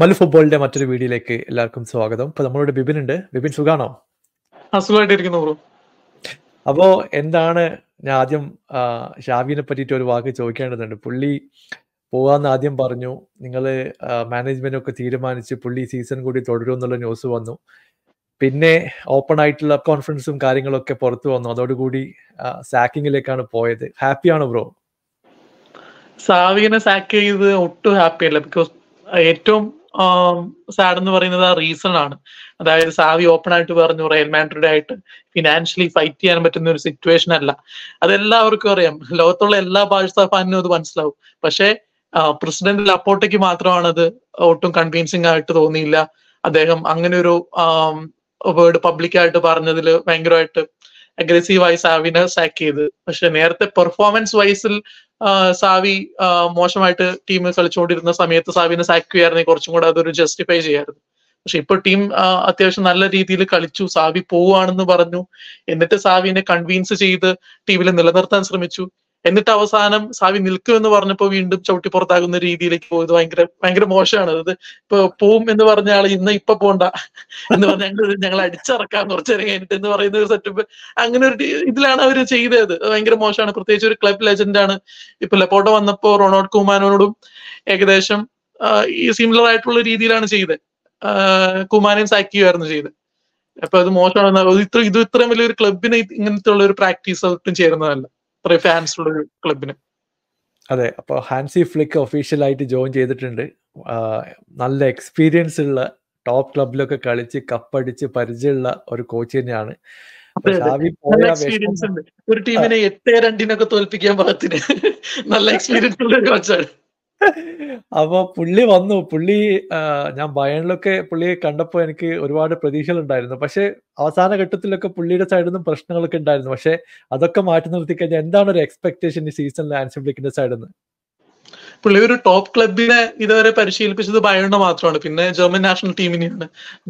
മല്ലു ഫുട്ബോളിന്റെ മറ്റൊരു വീഡിയോയിലേക്ക് എല്ലാവർക്കും സ്വാഗതം ഇപ്പൊ നമ്മളോട് ബിബിൻ ഉണ്ട് ബിബിൻ സുഖാണോ ബ്രോ അപ്പോ എന്താണ് ഞാൻ ആദ്യം ഷാബിനെ പറ്റിയിട്ട് ഒരു വാക്ക് ചോദിക്കേണ്ടതുണ്ട് പുള്ളി പോവാന്ന് ആദ്യം പറഞ്ഞു നിങ്ങൾ മാനേജ്മെന്റ് ഒക്കെ തീരുമാനിച്ച് പുള്ളി സീസൺ കൂടി തുടരും എന്നുള്ള ന്യൂസ് വന്നു പിന്നെ ഓപ്പൺ ആയിട്ടുള്ള കോൺഫറൻസും കാര്യങ്ങളൊക്കെ പുറത്തു വന്നു അതോടുകൂടി സാക്കിങ്ങിലേക്കാണ് പോയത് ഹാപ്പിയാണ് ബ്രോ സാവിനെ സാക്ക് ചെയ്ത് ഒട്ടും ഹാപ്പിയല്ല ബിക്കോസ് ഏറ്റവും സാഡ് എന്ന് പറയുന്നത് ആ റീസൺ ആണ് അതായത് സാവി ഓപ്പൺ ആയിട്ട് പറഞ്ഞു റയൽ മാൻഡ്രിഡ് ആയിട്ട് ഫിനാൻഷ്യലി ഫൈറ്റ് ചെയ്യാൻ പറ്റുന്ന ഒരു സിറ്റുവേഷൻ അല്ല അതെല്ലാവർക്കും അറിയാം ലോകത്തുള്ള എല്ലാ ഭാഷ ഫാനിനും അത് മനസ്സിലാവും പക്ഷേ പ്രസിഡന്റ് ലപ്പോട്ടയ്ക്ക് മാത്രമാണ് അത് ഒട്ടും കൺവീൻസിങ് ആയിട്ട് തോന്നിയില്ല അദ്ദേഹം അങ്ങനെ ഒരു വേർഡ് പബ്ലിക്കായിട്ട് പറഞ്ഞതിൽ ഭയങ്കരമായിട്ട് അഗ്രസീവായി സാവിനെ സാക്ക് ചെയ്ത് പക്ഷെ നേരത്തെ പെർഫോമൻസ് വൈസിൽ സാവി മോശമായിട്ട് ടീം കളിച്ചുകൊണ്ടിരുന്ന സമയത്ത് സാവിനെ സാക്ക് ചെയ്യായിരുന്നെങ്കിൽ കുറച്ചും കൂടെ അതൊരു ജസ്റ്റിഫൈ ചെയ്യായിരുന്നു പക്ഷെ ഇപ്പൊ ടീം അത്യാവശ്യം നല്ല രീതിയിൽ കളിച്ചു സാവി പോവുകയാണെന്ന് പറഞ്ഞു എന്നിട്ട് സാവിനെ കൺവീൻസ് ചെയ്ത് ടീമിൽ നിലനിർത്താൻ ശ്രമിച്ചു എന്നിട്ട് അവസാനം സാവി നിൽക്കും എന്ന് പറഞ്ഞപ്പോൾ വീണ്ടും ചവിട്ടി പുറത്താകുന്ന രീതിയിലേക്ക് പോയത് ഭയങ്കര ഭയങ്കര മോശമാണ് അത് ഇപ്പൊ പോവും എന്ന് പറഞ്ഞ ആള് ഇന്ന് ഇപ്പൊ പോണ്ട എന്ന് പറഞ്ഞ ഞങ്ങൾ ഞങ്ങൾ അടിച്ചറക്കാൻ കുറച്ചു നേരം കഴിഞ്ഞിട്ട് എന്ന് പറയുന്ന ഒരു സെറ്റപ്പ് അങ്ങനെ ഒരു ഇതിലാണ് അവർ ചെയ്തത് ഭയങ്കര മോശമാണ് പ്രത്യേകിച്ച് ഒരു ക്ലബ് ലെജൻഡ് ആണ് ഇപ്പൊ ലെപ്പോട്ടോ വന്നപ്പോ റൊണാൾഡ് കുമാനോടും ഏകദേശം ഈ സിമിലർ ആയിട്ടുള്ള രീതിയിലാണ് ചെയ്തത് കുമാനയും സാക്കിയും ആയിരുന്നു ചെയ്തത് അപ്പൊ അത് മോശമാണ് ഇത് ഇത്രയും വലിയൊരു ക്ലബിന് ഇങ്ങനത്തെ ഉള്ള ഒരു പ്രാക്ടീസ് ഒട്ടും ചേരുന്നതല്ല അത്രയും ഫാൻസ് ഉള്ള ഒരു ക്ലബിന് അതെ അപ്പൊ ഹാൻസി ഫ്ലിക്ക് ഒഫീഷ്യലായിട്ട് ജോയിൻ ചെയ്തിട്ടുണ്ട് നല്ല എക്സ്പീരിയൻസ് ഉള്ള ടോപ്പ് ക്ലബിലൊക്കെ കളിച്ച് കപ്പടിച്ച് പരിചയമുള്ള ഒരു കോച്ച് തന്നെയാണ് ഉണ്ട് ഒരു ടീമിനെ എട്ട് രണ്ടിനൊക്കെ തോൽപ്പിക്കാൻ പാകത്തിന് നല്ല എക്സ്പീരിയൻസ് ഉള്ള ഒരു കോച്ചാണ് അപ്പൊ പുള്ളി വന്നു പുള്ളി ഞാൻ ബയണിലൊക്കെ പുള്ളിയെ കണ്ടപ്പോൾ എനിക്ക് ഒരുപാട് പ്രതീക്ഷകളുണ്ടായിരുന്നു പക്ഷെ അവസാന ഘട്ടത്തിലൊക്കെ പുള്ളിയുടെ സൈഡിൽ നിന്നും പ്രശ്നങ്ങളൊക്കെ ഉണ്ടായിരുന്നു പക്ഷെ അതൊക്കെ മാറ്റി നിർത്തി കഴിഞ്ഞാൽ എന്താണ് ഒരു എക്സ്പെക്ടേഷൻ ഈ സീസണിൽ ആൻസി ബ്ലിക്കിന്റെ സൈഡിൽ നിന്ന് പുള്ളി ഒരു ടോപ്പ് ക്ലബിനെ ഇതുവരെ പരിശീലിപ്പിച്ചത് ബയണിന് മാത്രമാണ് പിന്നെ ജർമ്മൻ നാഷണൽ ടീമിനെയാണ്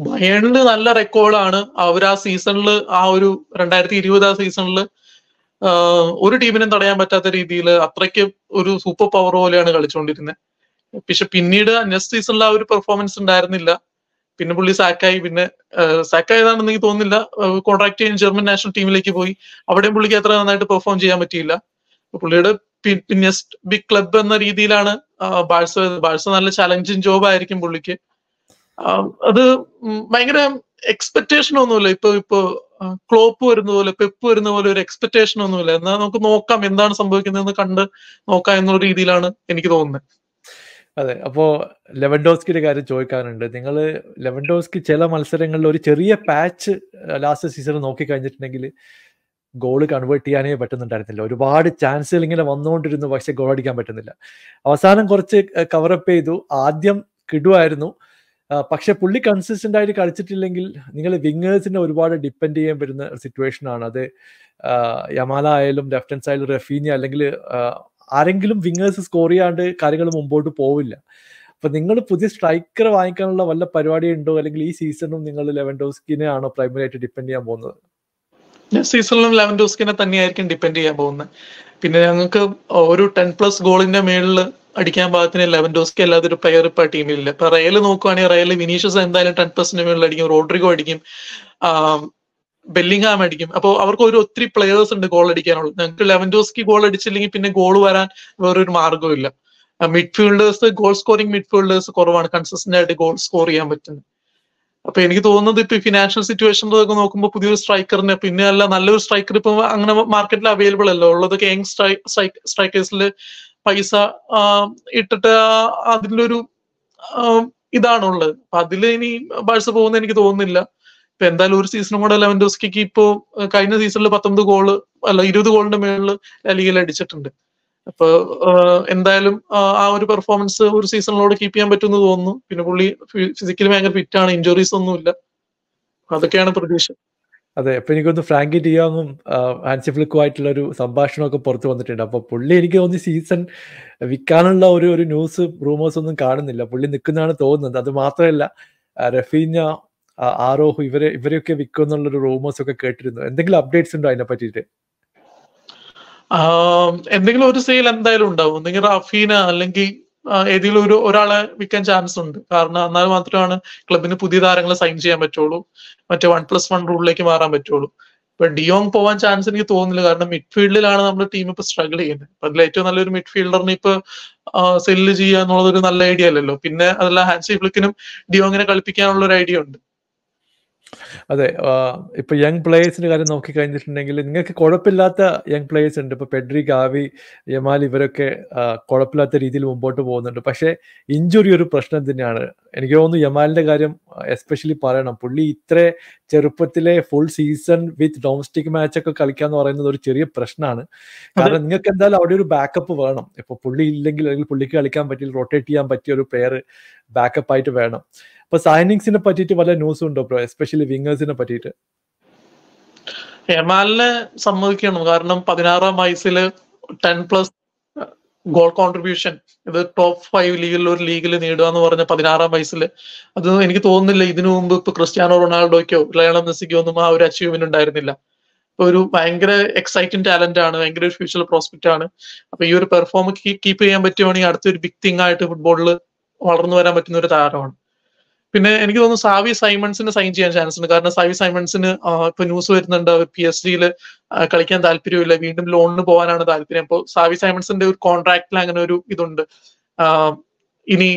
ബയണിന് നല്ല റെക്കോർഡാണ് അവർ ആ സീസണിൽ ആ ഒരു രണ്ടായിരത്തി ഇരുപത് ആ സീസണിൽ ഒരു ടീമിനും തടയാൻ പറ്റാത്ത രീതിയിൽ അത്രയ്ക്ക് ഒരു സൂപ്പർ പവർ പോലെയാണ് കളിച്ചുകൊണ്ടിരുന്നത് പക്ഷെ പിന്നീട് നെക്സ്റ്റ് സീസണിൽ ആ ഒരു പെർഫോമൻസ് ഉണ്ടായിരുന്നില്ല പിന്നെ പുള്ളി സാക്കായി പിന്നെ സാക്കായതാണെന്ന് എനിക്ക് തോന്നുന്നില്ല കോൺട്രാക്ട് ചെയ്യാൻ ജർമ്മൻ നാഷണൽ ടീമിലേക്ക് പോയി അവിടെയും പുള്ളിക്ക് അത്ര നന്നായിട്ട് പെർഫോം ചെയ്യാൻ പറ്റിയില്ല പുള്ളിയുടെ നെക്സ്റ്റ് ബിഗ് ക്ലബ് എന്ന രീതിയിലാണ് ബാഴ്സ ബാഴ്സ നല്ല ചലഞ്ചിങ് ജോബ് ആയിരിക്കും പുള്ളിക്ക് അത് ഭയങ്കര എക്സ്പെക്ടേഷൻ ഒന്നുമില്ല ഇപ്പൊ ഇപ്പൊ ക്ലോപ്പ് വരുന്ന പോലെ പെപ്പ് വരുന്ന പോലെ ഒരു എക്സ്പെക്ടേഷൻ ഒന്നുമില്ല എന്നാൽ നമുക്ക് നോക്കാം എന്താണ് സംഭവിക്കുന്നതെന്ന് കണ്ട് നോക്കാം എന്നുള്ള രീതിയിലാണ് എനിക്ക് തോന്നുന്നത് അതെ അപ്പോ ലെവൻഡോസ്കിയുടെ കാര്യം ചോദിക്കാനുണ്ട് നിങ്ങൾ ലെവൻഡോസ്കി ചില മത്സരങ്ങളിൽ ഒരു ചെറിയ പാച്ച് ലാസ്റ്റ് സീസൺ നോക്കി കഴിഞ്ഞിട്ടുണ്ടെങ്കിൽ ഗോൾ കൺവേർട്ട് ചെയ്യാനേ പറ്റുന്നുണ്ടായിരുന്നില്ല ഒരുപാട് ചാൻസുകൾ ഇങ്ങനെ വന്നുകൊണ്ടിരുന്നു പക്ഷെ ഗോൾ അടിക്കാൻ പറ്റുന്നില്ല അവസാനം കുറച്ച് കവറപ്പ് ചെയ്തു ആദ്യം കിടുവായിരുന്നു പക്ഷെ പുള്ളി കൺസിസ്റ്റന്റ് ആയിട്ട് കളിച്ചിട്ടില്ലെങ്കിൽ നിങ്ങൾ വിങ്ങേഴ്സിനെ ഒരുപാട് ഡിപ്പെൻഡ് ചെയ്യാൻ വരുന്ന സിറ്റുവേഷൻ ആണ് അത് യമാല ആയാലും ലെഫ്റ്റ് ഹാൻഡ് സൈഡിൽ റഫീനി അല്ലെങ്കിൽ ആരെങ്കിലും വിങ്ങേഴ്സ് സ്കോർ ചെയ്യാണ്ട് കാര്യങ്ങൾ മുമ്പോട്ട് പോവില്ല അപ്പൊ നിങ്ങൾ പുതിയ സ്ട്രൈക്കർ വാങ്ങിക്കാനുള്ള വല്ല പരിപാടി ഉണ്ടോ അല്ലെങ്കിൽ ഈ സീസണും നിങ്ങൾ ലെവൻഡോസ്കിനെ ആണോ പ്രൈമറി ആയിട്ട് ഡിപ്പെൻഡ് ചെയ്യാൻ പോകുന്നത് സീസണിലും ലെവൻഡോസ്കിനെ തന്നെയായിരിക്കും ഡിപ്പെൻഡ് ചെയ്യാൻ പോകുന്നത് പിന്നെ ഞങ്ങൾക്ക് ഒരു ടെൻ പ്ലസ് ഗോളിന്റെ മേളില് അടിക്കാൻ പാകത്തിന് ലെവൻഡോസ്കി അല്ലാതെ ഒരു പ്ലെയർ ഇപ്പൊ ടീമിലില്ല ഇപ്പൊ റയൽ നോക്കുവാണെങ്കിൽ റയൽ വിനീഷ്യസ് എന്തായാലും ടെൻ പെർസെന്റ് മുകളിൽ അടിക്കും റോഡ്രിഗോ അടിക്കും ബെല്ലിംഗ്ഹാം അടിക്കും അപ്പോൾ അവർക്ക് ഒരു ഒത്തിരി പ്ലെയേഴ്സ് ഉണ്ട് ഗോൾ അടിക്കാനുള്ളത് ഞങ്ങൾക്ക് ലെവൻഡോസ്കി ഗോൾ അടിച്ചില്ലെങ്കിൽ പിന്നെ ഗോൾ വരാൻ വേറൊരു മാർഗ്ഗവും ഇല്ല മിഡ്ഫീൽഡേഴ്സ് ഗോൾ സ്കോറിംഗ് മിഡ്ഫീൽഡേഴ്സ് കുറവാണ് കൺസിസ്റ്റന്റ് ആയിട്ട് ഗോൾ സ്കോർ ചെയ്യാൻ പറ്റുന്നത് അപ്പൊ എനിക്ക് തോന്നുന്നത് ഇപ്പൊ ഫിനാൻഷ്യൽ സിറ്റുവേഷനിലൊക്കെ നോക്കുമ്പോൾ പുതിയൊരു സ്ട്രൈക്കറിന് പിന്നെ അല്ല നല്ലൊരു സ്ട്രൈക്കർ ഇപ്പൊ അങ്ങനെ മാർക്കറ്റിൽ അവൈലബിൾ അല്ല ഉള്ളത് യങ് സ്ട്രൈക്കേഴ്സിൽ പൈസ ഇട്ടിട്ട് അതിലൊരു ഇതാണുള്ളത് അപ്പൊ അതിൽ ഇനി ബാഴ്സ പോകുന്ന എനിക്ക് തോന്നുന്നില്ല ഇപ്പൊ എന്തായാലും ഒരു സീസണും കൂടെ ലെവൻഡോസ്കിക്ക് ഇപ്പോ കഴിഞ്ഞ സീസണിൽ പത്തൊമ്പത് ഗോള് അല്ല ഇരുപത് ഗോളിന്റെ മേളിൽ ലീഗിൽ അടിച്ചിട്ടുണ്ട് അപ്പൊ എന്തായാലും ആ ഒരു പെർഫോമൻസ് ഒരു സീസണിലോട് കീപ്പ് ചെയ്യാൻ എന്ന് തോന്നുന്നു പിന്നെ പുള്ളി ഫിസിക്കലി ഭയങ്കര ഫിറ്റ് ആണ് ഇഞ്ചുറീസ് ഒന്നുമില്ല അതൊക്കെയാണ് പ്രതീക്ഷ അതെ അപ്പൊ എനിക്കൊന്ന് ഫ്രാങ്കി ഡിയോങ്ങും ഹാൻസി ഫ്ലിക്കുമായിട്ടുള്ള ഒരു ഒക്കെ പുറത്തു വന്നിട്ടുണ്ട് അപ്പൊ പുള്ളി എനിക്ക് തോന്നി സീസൺ വിൽക്കാനുള്ള ഒരു ഒരു ന്യൂസ് റൂമേഴ്സ് ഒന്നും കാണുന്നില്ല പുള്ളി നിൽക്കുന്നതാണ് തോന്നുന്നത് അത് മാത്രമല്ല റഫീന ആരോഹ് ഇവരെ ഇവരെയൊക്കെ വിൽക്കും ഒരു റൂമേഴ്സ് ഒക്കെ കേട്ടിരുന്നു എന്തെങ്കിലും അപ്ഡേറ്റ്സ് ഉണ്ടോ അതിനെ പറ്റിയിട്ട് എന്തെങ്കിലും ഒരു സെയിൽ എന്തായാലും ഉണ്ടാവും റഫീന അല്ലെങ്കിൽ ഏതെങ്കിലും ഒരു ഒരാളെ വിൽക്കാൻ ചാൻസ് ഉണ്ട് കാരണം എന്നാൽ മാത്രമാണ് ക്ലബിന് പുതിയ താരങ്ങളെ സൈൻ ചെയ്യാൻ പറ്റുള്ളൂ മറ്റേ വൺ പ്ലസ് വൺ റൂളിലേക്ക് മാറാൻ പറ്റുള്ളൂ ഇപ്പൊ ഡിയോങ് പോവാൻ ചാൻസ് എനിക്ക് തോന്നുന്നില്ല കാരണം മിഡ്ഫീൽഡിലാണ് നമ്മുടെ ടീം ഇപ്പൊ സ്ട്രഗിൾ ചെയ്യുന്നത് അപ്പൊ അതിൽ ഏറ്റവും നല്ലൊരു മിഡ്ഫീൽഡറിനെ ഇപ്പൊ സെല്ല് ചെയ്യുക എന്നുള്ളത് ഒരു നല്ല ഐഡിയ അല്ലല്ലോ പിന്നെ അതല്ല ഹാൻസി ഫ്ലിക്കിനും ഡിയോങ്ങിനെ കളിപ്പിക്കാനുള്ള ഒരു ഐഡിയ ഉണ്ട് അതെ ഇപ്പൊ യങ് പ്ലേയേഴ്സിന്റെ കാര്യം നോക്കി കഴിഞ്ഞിട്ടുണ്ടെങ്കിൽ നിങ്ങൾക്ക് കുഴപ്പമില്ലാത്ത യങ് പ്ലേയേഴ്സ് ഉണ്ട് ഇപ്പൊ പെഡ്രി ഗാവി യമാൽ ഇവരൊക്കെ കുഴപ്പമില്ലാത്ത രീതിയിൽ മുമ്പോട്ട് പോകുന്നുണ്ട് പക്ഷേ ഇഞ്ചുറി ഒരു പ്രശ്നം തന്നെയാണ് എനിക്ക് തോന്നുന്നു യമാലിന്റെ കാര്യം എസ്പെഷ്യലി പറയണം പുള്ളി ഇത്ര ചെറുപ്പത്തിലെ full season with domestic match ഒക്കെ കളിക്കുക എന്ന് പറയുന്നത് ഒരു ചെറിയ പ്രശ്നമാണ് കാരണം നിങ്ങൾക്ക് എന്തായാലും അവിടെ ഒരു ബാക്കപ്പ് വേണം ഇപ്പൊ പുള്ളി ഇല്ലെങ്കിൽ അല്ലെങ്കിൽ പുള്ളിക്ക് കളിക്കാൻ പറ്റില്ല റൊട്ടേറ്റ് ചെയ്യാൻ പറ്റിയ ഒരു പ്ലെയർ ബാക്കപ്പ് ആയിട്ട് വേണം അപ്പൊ സൈനിങ്സിനെ പറ്റിയിട്ട് വല്ല ന്യൂസും ഉണ്ടോ ബ്രോ എസ്പെഷ്യലി വിങ്ങേഴ്സിനെ പറ്റിയിട്ട് എമാലിനെ സമ്മതിക്കണം കാരണം പതിനാറാം വയസ്സിൽ ടെൻ പ്ലസ് ഗോൾ കോൺട്രിബ്യൂഷൻ ഇത് ടോപ്പ് ഫൈവ് ലീഗിൽ ഒരു ലീഗിൽ നേടുക എന്ന് പറഞ്ഞ പതിനാറാം വയസ്സിൽ അത് എനിക്ക് തോന്നുന്നില്ല ഇതിനു മുമ്പ് ഇപ്പൊ ക്രിസ്ത്യാനോ റൊണാൾഡോയ്ക്കോ ലയണൽ മെസ്സിക്കോ ഒന്നും ആ ഒരു അച്ചീവ്മെന്റ് ഉണ്ടായിരുന്നില്ല ഒരു ഭയങ്കര എക്സൈറ്റിംഗ് ടാലന്റ് ആണ് ഭയങ്കര ഫ്യൂച്ചർ പ്രോസ്പെക്റ്റ് ആണ് അപ്പൊ ഈ ഒരു പെർഫോമൻസ് കീപ്പ് ചെയ്യാൻ പറ്റുവാണെങ്കിൽ അടുത്തൊരു ബിഗ് തിങ് ആയിട്ട് ഫുട്ബോളിൽ വളർന്നു വരാൻ പറ്റുന്ന ഒരു താരമാണ് പിന്നെ എനിക്ക് തോന്നുന്നു സാവി സൈമൺസിന് സൈൻ ചെയ്യാൻ ചാൻസ് ഉണ്ട് കാരണം സാവി സൈമൺസിന് ഇപ്പൊ ന്യൂസ് വരുന്നുണ്ട് പി എസ് ജിയിൽ കളിക്കാൻ താല്പര്യമില്ല വീണ്ടും ലോണിന് പോകാനാണ് താല്പര്യം അപ്പോൾ സാവി സൈമൺസിന്റെ ഒരു കോൺട്രാക്റ്റിൽ അങ്ങനെ ഒരു ഇതുണ്ട് ഇനി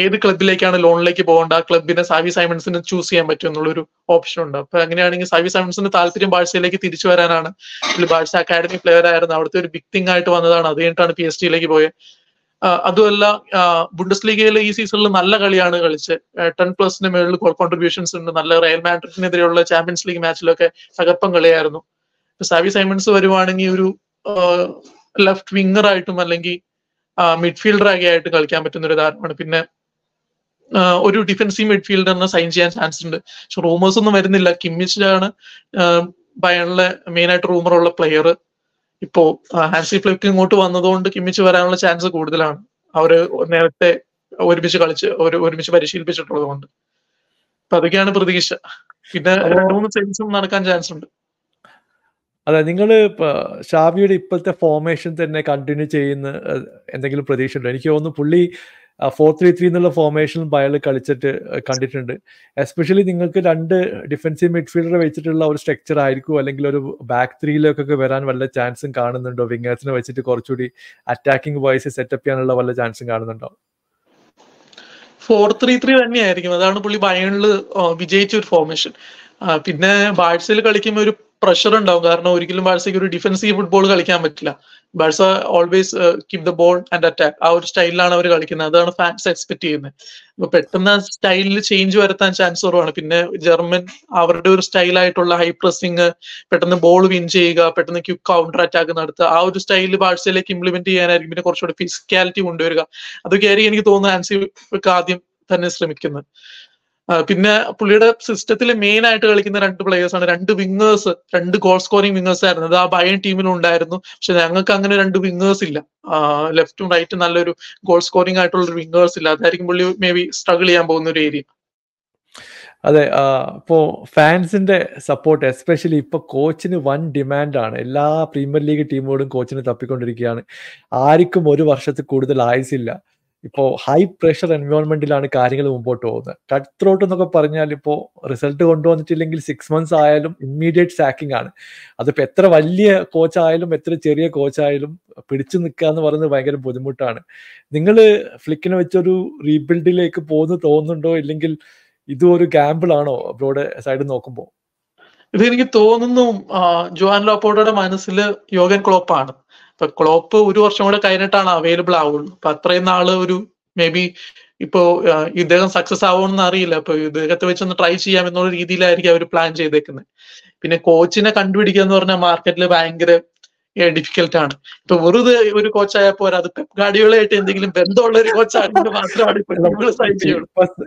ഏത് ക്ലബിലേക്കാണ് ലോണിലേക്ക് പോകേണ്ട ആ ക്ലബിനെ സാവി സൈമൺസിന് ചൂസ് ചെയ്യാൻ പറ്റും എന്നുള്ളൊരു ഓപ്ഷൻ ഉണ്ട് അപ്പൊ അങ്ങനെയാണെങ്കിൽ സാവി സൈമൺസിന് താല്പര്യം ബാഴ്സയിലേക്ക് തിരിച്ചു വരാനാണ് ബാഴ്സ അക്കാഡമി പ്ലെയർ ആയിരുന്നു അവിടുത്തെ ഒരു ബിഗ് തിങ് ആയിട്ട് വന്നതാണ് അത് കഴിഞ്ഞിട്ടാണ് പി എസ് ഡിയിലേക്ക് പോയത് അതുമല്ല ബുണ്ടസ് ലീഗയിലെ ഈ സീസണിൽ നല്ല കളിയാണ് കളിച്ച് ടെൻ പ്ലസിന് മേളിൽ കോൺട്രിബ്യൂഷൻസ് ഉണ്ട് നല്ല റയൽ മാഡ്രിഡിനെതിരെയുള്ള ചാമ്പ്യൻസ് ലീഗ് മാച്ചിലൊക്കെ തകർപ്പം കളിയായിരുന്നു സാവി സൈമൺസ് വരുവാണെങ്കിൽ ഒരു ലെഫ്റ്റ് വിംഗർ ആയിട്ടും അല്ലെങ്കിൽ മിഡ്ഫീൽഡർ ആകെ ആയിട്ട് കളിക്കാൻ പറ്റുന്ന ഒരു താരമാണ് പിന്നെ ഒരു ഡിഫൻസീവ് മിഡ്ഫീൽഡറിനെ സൈൻ ചെയ്യാൻ ചാൻസ് ഉണ്ട് പക്ഷെ റൂമേഴ്സ് ഒന്നും വരുന്നില്ല കിമ്മിച്ചാണ് ബയണിലെ മെയിൻ ആയിട്ട് റൂമർ ഉള്ള പ്ലെയർ ഇപ്പോ ഹാൻസി ഫ്ലിക്ക് ഇങ്ങോട്ട് വന്നതുകൊണ്ട് കിമ്മിച്ച് വരാനുള്ള ചാൻസ് കൂടുതലാണ് അവര് നേരത്തെ ഒരുമിച്ച് കളിച്ച് ഒരുമിച്ച് പരിശീലിപ്പിച്ചിട്ടുള്ളത് കൊണ്ട് അപ്പൊ അതൊക്കെയാണ് പ്രതീക്ഷ പിന്നെ രണ്ടു മൂന്ന് സെൻസും നടക്കാൻ ചാൻസ് ഉണ്ട് അതെ നിങ്ങൾ ഷാവിയുടെ ഇപ്പോഴത്തെ ഫോർമേഷൻ തന്നെ കണ്ടിന്യൂ ചെയ്യുന്ന എന്തെങ്കിലും പ്രതീക്ഷ ഉണ്ടോ എനിക്ക് തോന്നുന്നു പുള്ളി ഫോർ ത്രീ ത്രീ എന്നുള്ള ഫോർമേഷനും ബയൽ കളിച്ചിട്ട് കണ്ടിട്ടുണ്ട് എസ്പെഷ്യലി നിങ്ങൾക്ക് രണ്ട് ഡിഫൻസീവ് മിഡ്ഫീൽഡർ വെച്ചിട്ടുള്ള ഒരു സ്ട്രക്ചർ ആയിരിക്കും അല്ലെങ്കിൽ ഒരു ബാക്ക് ത്രീയിലേക്കൊക്കെ വരാൻ വല്ല ചാൻസും കാണുന്നുണ്ടോ വിങ്ങേഴ്സിനെ വെച്ചിട്ട് കുറച്ചുകൂടി അറ്റാക്കിംഗ് വോയിസ് സെറ്റപ്പ് ചെയ്യാനുള്ള വല്ല ചാൻസും കാണുന്നുണ്ടോ ഫോർ ത്രീ ത്രീ തന്നെയായിരിക്കും അതാണ് പുള്ളി ബയണിൽ വിജയിച്ച ഒരു ഫോർമേഷൻ പിന്നെ ബാഴ്സയിൽ കളിക്കുമ്പോൾ ഒരു പ്രഷർ ഉണ്ടാവും കാരണം ഒരിക്കലും ബാഴ്സയ്ക്ക് ഒരു ഡിഫൻസീവ് ഫുട്ബോൾ കളിക്കാൻ പറ്റില്ല Barca always keep the ball and attack ആ ഒരു സ്റ്റൈലിലാണ് അവർ കളിക്കുന്നത് അതാണ് ഫാൻസ് എക്സ്പെക്ട് ചെയ്യുന്നത് അപ്പൊ പെട്ടെന്ന് ആ സ്റ്റൈലിൽ ചേഞ്ച് വരുത്താൻ ചാൻസ് കുറവാണ് പിന്നെ ജർമ്മൻ അവരുടെ ഒരു സ്റ്റൈലായിട്ടുള്ള ഹൈ പ്രസിങ് പെട്ടെന്ന് ബോൾ വിൻ ചെയ്യുക പെട്ടെന്ന് ക്യു കൗണ്ടർ അറ്റാക്ക് നടത്തുക ആ ഒരു സ്റ്റൈലിൽ ബാഴ്സയിലേക്ക് ഇംപ്ലിമെന്റ് ചെയ്യാനായിരിക്കും പിന്നെ കുറച്ചുകൂടി ഫിസിക്കാലിറ്റി കൊണ്ടുവരിക അതൊക്കെ ആയിരിക്കും എനിക്ക് തോന്നുന്നത് ആൻസി ആദ്യം തന്നെ ശ്രമിക്കുന്നത് പിന്നെ പുള്ളിയുടെ സിസ്റ്റത്തിൽ മെയിൻ ആയിട്ട് കളിക്കുന്ന രണ്ട് പ്ലെയേഴ്സ് ആണ് രണ്ട് വിങ്ങേഴ്സ് രണ്ട് ഗോൾ സ്കോറിംഗ് വിങ്ങേഴ്സ് ആയിരുന്നു അത് ആ ബയൻ ടീമിലും ഉണ്ടായിരുന്നു പക്ഷെ ഞങ്ങൾക്ക് അങ്ങനെ രണ്ട് വിങ്ങേഴ്സ് ഇല്ല ലെഫ്റ്റും റൈറ്റും നല്ലൊരു ഗോൾ സ്കോറിംഗ് ആയിട്ടുള്ള ഒരു വിങ്ങേഴ്സ് ഇല്ല അതായിരിക്കും പുള്ളി മേ ബി സ്ട്രഗിൾ ചെയ്യാൻ പോകുന്ന ഒരു ഏരിയ അതെ ഇപ്പോ ഫാൻസിന്റെ സപ്പോർട്ട് എസ്പെഷ്യലി ഇപ്പൊ കോച്ചിന് വൻ ഡിമാൻഡാണ് എല്ലാ പ്രീമിയർ ലീഗ് ടീമുകളും കോച്ചിനെ തപ്പിക്കൊണ്ടിരിക്കുകയാണ് ആർക്കും ഒരു വർഷത്തിൽ കൂടുതൽ ആയുസില്ല ഇപ്പോ ഹൈ പ്രഷർ എൻവയോൺമെന്റിലാണ് കാര്യങ്ങൾ മുമ്പോട്ട് പോകുന്നത് കട്ട് ത്രോട്ട് എന്നൊക്കെ പറഞ്ഞാൽ ഇപ്പോ റിസൾട്ട് കൊണ്ടുവന്നിട്ടില്ലെങ്കിൽ സിക്സ് മന്ത്സ് ആയാലും ഇമ്മീഡിയറ്റ് സാക്കിംഗ് ആണ് അതിപ്പോ എത്ര വലിയ കോച്ചായാലും എത്ര ചെറിയ കോച്ചായാലും പിടിച്ചു നിൽക്കുക എന്ന് പറയുന്നത് ഭയങ്കര ബുദ്ധിമുട്ടാണ് നിങ്ങൾ ഫ്ലിക്കിനെ വെച്ചൊരു റീബിൽഡിലേക്ക് പോകുന്നു തോന്നുന്നുണ്ടോ ഇല്ലെങ്കിൽ ഇതും ഒരു ഗാമ്പിൾ ആണോ അബ്രോഡ് സൈഡ് നോക്കുമ്പോൾ ഇത് എനിക്ക് തോന്നുന്നു ജോഹാൻ ലോപ്പോട്ടയുടെ മനസ്സിൽ യോഗൻ ക്ലോപ്പാണ് ഇപ്പൊ ക്ലോപ്പ് ഒരു വർഷം കൂടെ കഴിഞ്ഞിട്ടാണ് അവൈലബിൾ ആവുള്ളൂ അപ്പൊ അത്രയും നാള് ഒരു മേ ബി ഇപ്പോ ഇദ്ദേഹം സക്സസ് ആവുമെന്ന് അറിയില്ല അപ്പൊ ഇദ്ദേഹത്തെ വെച്ചൊന്ന് ട്രൈ ചെയ്യാം എന്നുള്ള രീതിയിലായിരിക്കും അവർ പ്ലാൻ ചെയ്തേക്കുന്നത് പിന്നെ കോച്ചിനെ കണ്ടുപിടിക്കുക എന്ന് പറഞ്ഞാൽ മാർക്കറ്റിൽ ഭയങ്കര ഡിഫിക്കൽട്ടാണ് ഇപ്പൊ വെറുതെ ഒരു കോച്ചായ പോരാ അത് പെപ് ഗാഡികളായിട്ട് എന്തെങ്കിലും ബന്ധമുള്ള ഒരു കോച്ചാണെങ്കിൽ മാത്രമാണ് ഇപ്പൊ നമ്മൾ സൈൻ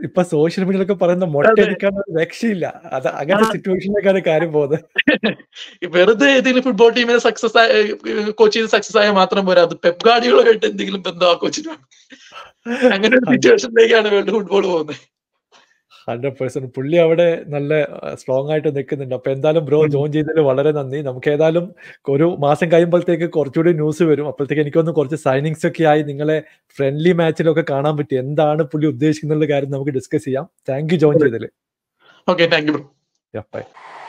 ഇപ്പൊ സോഷ്യൽ മീഡിയയിലൊക്കെ പറയുന്ന മൊട്ടടിക്കാൻ രക്ഷയില്ല അത് അങ്ങനെ സിറ്റുവേഷനിലേക്കാണ് കാര്യം പോകുന്നത് വെറുതെ ഏതെങ്കിലും ഫുട്ബോൾ ടീമിന് സക്സസ് കോച്ച് ചെയ്ത് സക്സസ് ആയ മാത്രം പോരാ അത് പെപ് ഗാഡികളുമായിട്ട് എന്തെങ്കിലും ബന്ധം ആ കോച്ചിനാണ് അങ്ങനെ ഒരു സിറ്റുവേഷനിലേക്കാണ് വേൾഡ് ഫുട്ബോൾ പോകുന്നത് ഹൺഡ്രഡ് പേഴ്സൺ പുള്ളി അവിടെ നല്ല സ്ട്രോങ് ആയിട്ട് നിൽക്കുന്നുണ്ട് അപ്പൊ എന്തായാലും ബ്രോ ജോയിൻ ചെയ്തതിൽ വളരെ നന്ദി നമുക്ക് ഏതായാലും ഒരു മാസം കഴിയുമ്പോഴത്തേക്ക് കുറച്ചുകൂടി ന്യൂസ് വരും അപ്പോഴത്തേക്ക് എനിക്കൊന്ന് കുറച്ച് സൈനിങ്സ് ഒക്കെ ആയി നിങ്ങളെ ഫ്രണ്ട്ലി മാച്ചിലൊക്കെ കാണാൻ പറ്റി എന്താണ് പുള്ളി ഉദ്ദേശിക്കുന്നുള്ള കാര്യം നമുക്ക് ഡിസ്കസ് ചെയ്യാം താങ്ക് യു ജോയിൻ ചെയ്തതിൽ ഓക്കെ താങ്ക് യു ബൈ